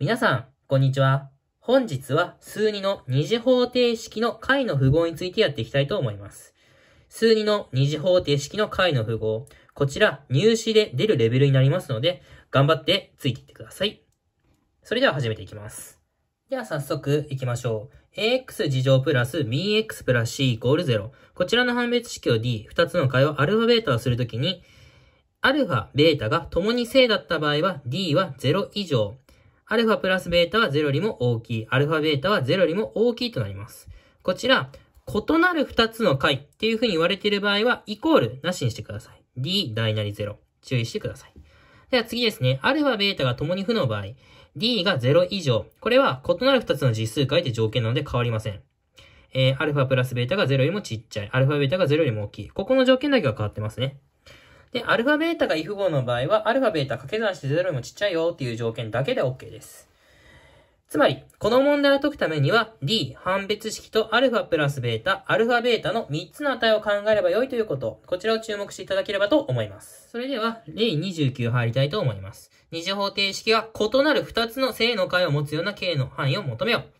皆さん、こんにちは。本日は数2の二次方程式の解の符号についてやっていきたいと思います。数2の二次方程式の解の符号、こちら入試で出るレベルになりますので、頑張ってついていってください。それでは始めていきます。では早速行きましょう。ax 事乗プラス bx プラス c イコール0。こちらの判別式を d、2つの解をアルファベータをするときに、アルファ、ベータが共に正だった場合は d は0以上、アルファプラスベータは0よりも大きい。アルファベータは0よりも大きいとなります。こちら、異なる2つの解っていうふうに言われている場合は、イコールなしにしてください。d 大なり0。注意してください。では次ですね。アルファベータが共に負の場合、d が0以上。これは異なる2つの実数解って条件なので変わりません。えー、アルファプラスベータが0よりもちっちゃい。アルファベータが0よりも大きい。ここの条件だけは変わってますね。で、アルファベータが if 号の場合は、アルファベータ掛け算して0よりもちっちゃいよっていう条件だけで OK です。つまり、この問題を解くためには、D、判別式とアルファプラスベータ、アルファベータの3つの値を考えれば良いということ、こちらを注目していただければと思います。それでは、例29入りたいと思います。二次方程式は異なる2つの正の解を持つような形の範囲を求めよう。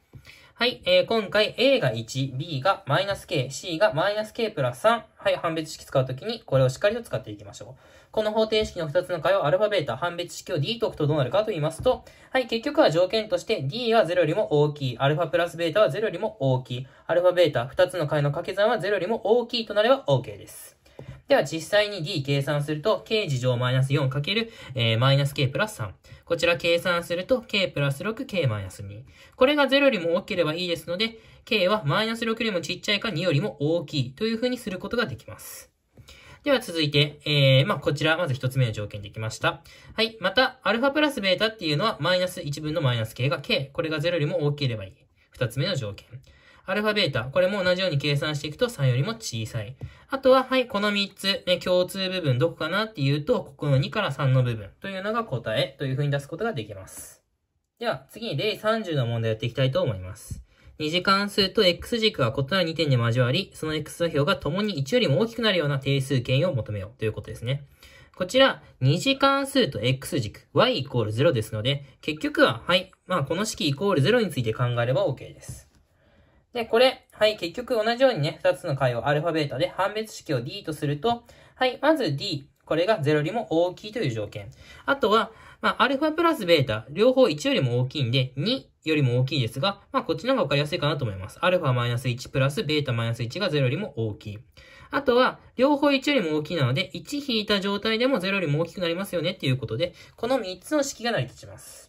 はい、えー、今回 A が1、B がマイナス K、C がマイナス K プラス3。はい、判別式使うときにこれをしっかりと使っていきましょう。この方程式の2つの解をアルファベータ、判別式を D とくとどうなるかと言いますと、はい、結局は条件として D は0よりも大きい、アルファプラスベータは0よりも大きい、アルファベータ2つの解の掛け算は0よりも大きいとなれば OK です。では実際に D 計算すると、K 事乗マイナス 4× えー、マイナス K プラス3。こちら計算すると、K プラス 6K マイナス2。これが0よりも大きければいいですので、K はマイナス6よりもちっちゃいか2よりも大きいというふうにすることができます。では続いて、えー、まあ、こちら、まず一つ目の条件できました。はい。また、アルファプラスベータっていうのは、マイナス1分のマイナス k が k。これが0よりも大きければいい。二つ目の条件。アルファベータ、これも同じように計算していくと3よりも小さい。あとは、はい、この3つ、ね、共通部分どこかなっていうと、ここの2から3の部分というのが答えというふうに出すことができます。では、次に例30の問題をやっていきたいと思います。二次関数と x 軸が異なる2点で交わり、その x 座標が共に1よりも大きくなるような定数権を求めようということですね。こちら、二次関数と x 軸、y イコール0ですので、結局は、はい、まあ、この式イコール0について考えれば OK です。で、これ、はい、結局同じようにね、2つの解をアルファベータで判別式を D とすると、はい、まず D、これが0よりも大きいという条件。あとは、まあ、アルファプラスベータ、両方1よりも大きいんで、2よりも大きいですが、まあ、こっちの方が分かりやすいかなと思います。アルファマイナス1プラスベータマイナス1が0よりも大きい。あとは、両方1よりも大きいなので、1引いた状態でも0よりも大きくなりますよねっていうことで、この3つの式が成り立ちます。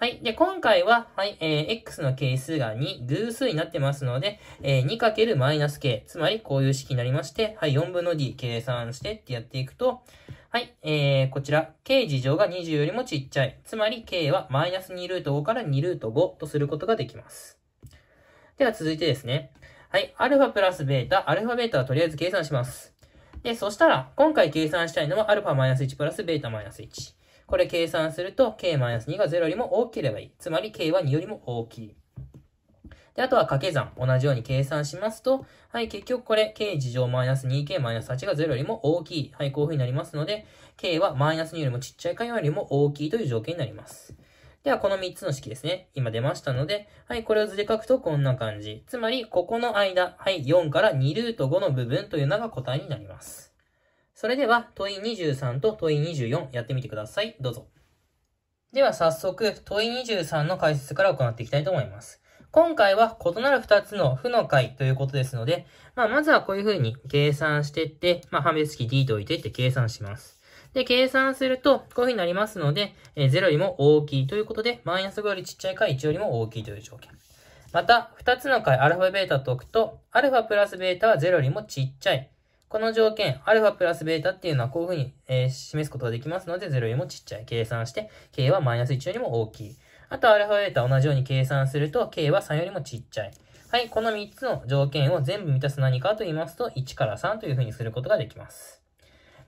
はい。で、今回は、はい、えー、x の係数が2、偶数になってますので、えー、2× マイナス k、つまりこういう式になりまして、はい、4分の d 計算してってやっていくと、はい、えー、こちら、k 事乗が20よりもちっちゃい。つまり k はマイナス2ルート5から2ルート5とすることができます。では続いてですね。はい、アルファプラスベータ、アルファベータはとりあえず計算します。で、そしたら、今回計算したいのは、アルファマイナス1プラスベータマイナス1。これ計算すると k-2 が0よりも大きければいい。つまり k は2よりも大きい。で、あとは掛け算。同じように計算しますと、はい、結局これ、k 事乗 2k 8が0よりも大きい。はい、こういう風になりますので、k はマイナス2よりもちっちゃいか4よりも大きいという条件になります。では、この3つの式ですね。今出ましたので、はい、これを図で書くとこんな感じ。つまり、ここの間、はい、4から2ルート5の部分というのが答えになります。それでは問い23と問い24やってみてください。どうぞ。では早速、問い23の解説から行っていきたいと思います。今回は異なる2つの負の解ということですので、まあ、まずはこういう風に計算していって、まあ、判別式 D と置いていって計算します。で、計算すると、こういう風になりますので、え0よりも大きいということで、マイナス5よりちっちゃいか1よりも大きいという条件。また、2つの解、アルファベータと置くと、アルファプラスベータは0よりもちっちゃい。この条件、α プラス β っていうのはこういうふうに、えー、示すことができますので、0よりもちっちゃい。計算して、k はマイナス1よりも大きい。あと α、β 同じように計算すると、k は3よりもちっちゃい。はい、この3つの条件を全部満たす何かと言いますと、1から3というふうにすることができます。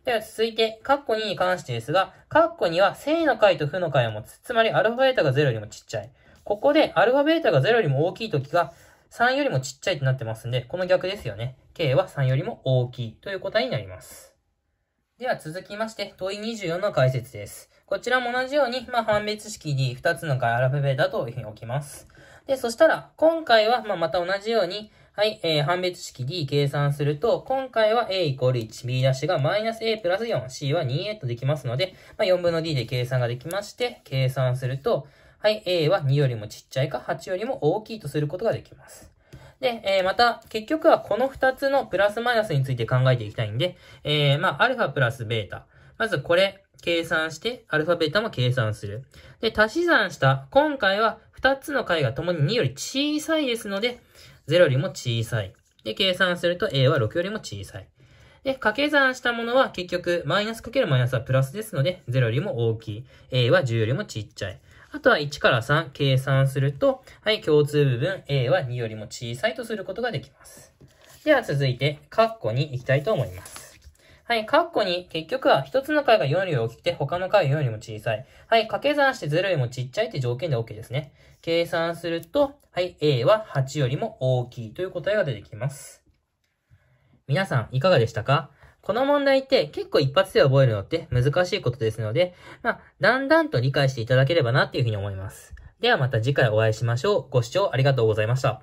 では続いて、カッコ2に関してですが、カッコ2は正の解と負の解を持つ。つまり、α、β が0よりもちっちゃい。ここで、α、β が0よりも大きいときが、3よりもちっちゃいってなってますんで、この逆ですよね。K は3よりも大きいという答えになります。では続きまして、問い24の解説です。こちらも同じように、まあ、判別式に2つのガルファベーというふうに置きます。で、そしたら、今回は、まあ、また同じように、はい、えー、判別式 D 計算すると、今回は A イコール1、B ダッシュがマイナス A プラス4、C は2 a とできますので、まあ、4分の D で計算ができまして、計算すると、はい、A は2よりもちっちゃいか、8よりも大きいとすることができます。で、えー、また、結局はこの2つのプラスマイナスについて考えていきたいんで、えー、まあ、アルファプラスベータ。まずこれ、計算して、アルファベータも計算する。で、足し算した、今回は2つの解がともに2より小さいですので、0よりも小さい。で、計算すると A は6よりも小さい。で、掛け算したものは結局、マイナスかけるマイナスはプラスですので、0よりも大きい。A は10よりもちっちゃい。あとは1から3計算すると、はい、共通部分 A は2よりも小さいとすることができます。では続いて、カッコに行きたいと思います。はい、カッコに、結局は1つの解が4より大きくて、他の解が4よりも小さい。はい、掛け算して0よりもちっちゃいって条件で OK ですね。計算すると、はい、A は8よりも大きいという答えが出てきます。皆さん、いかがでしたかこの問題って結構一発で覚えるのって難しいことですので、まあ、だんだんと理解していただければなっていうふうに思います。ではまた次回お会いしましょう。ご視聴ありがとうございました。